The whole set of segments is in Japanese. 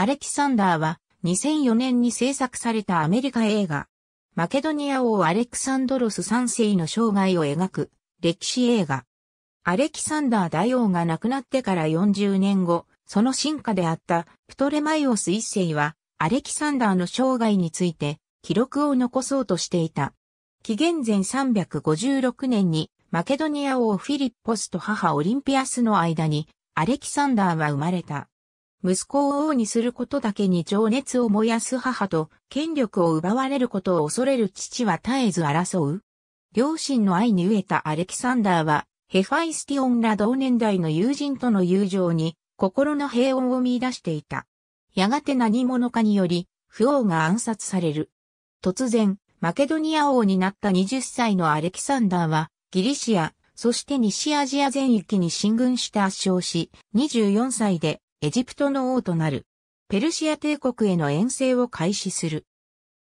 アレキサンダーは2004年に制作されたアメリカ映画、マケドニア王アレクサンドロス3世の生涯を描く歴史映画。アレキサンダー大王が亡くなってから40年後、その進化であったプトレマイオス1世は、アレキサンダーの生涯について記録を残そうとしていた。紀元前356年にマケドニア王フィリッポスと母オリンピアスの間にアレキサンダーは生まれた。息子を王にすることだけに情熱を燃やす母と、権力を奪われることを恐れる父は絶えず争う。両親の愛に飢えたアレキサンダーは、ヘファイスティオンら同年代の友人との友情に、心の平穏を見出していた。やがて何者かにより、不王が暗殺される。突然、マケドニア王になった20歳のアレキサンダーは、ギリシア、そして西アジア全域に進軍して圧勝し、24歳でエジプトの王となる。ペルシア帝国への遠征を開始する。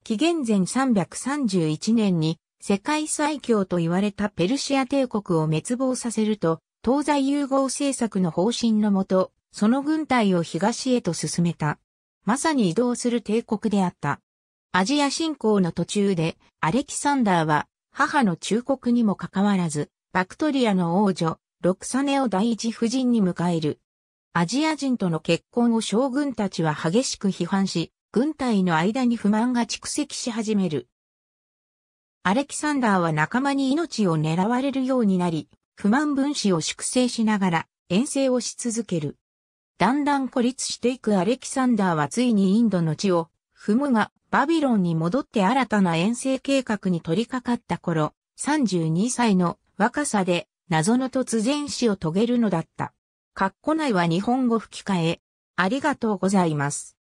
紀元前331年に世界最強と言われたペルシア帝国を滅亡させると、東西融合政策の方針のもと、その軍隊を東へと進めた。まさに移動する帝国であった。アジア侵攻の途中で、アレキサンダーは、母の忠告にもかかわらず、バクトリアの王女、ロクサネを第一夫人に迎える。アジア人との結婚を将軍たちは激しく批判し、軍隊の間に不満が蓄積し始める。アレキサンダーは仲間に命を狙われるようになり、不満分子を粛清しながら遠征をし続ける。だんだん孤立していくアレキサンダーはついにインドの地を踏むがバビロンに戻って新たな遠征計画に取り掛かった頃、32歳の若さで謎の突然死を遂げるのだった。括弧内は日本語吹き替え。ありがとうございます。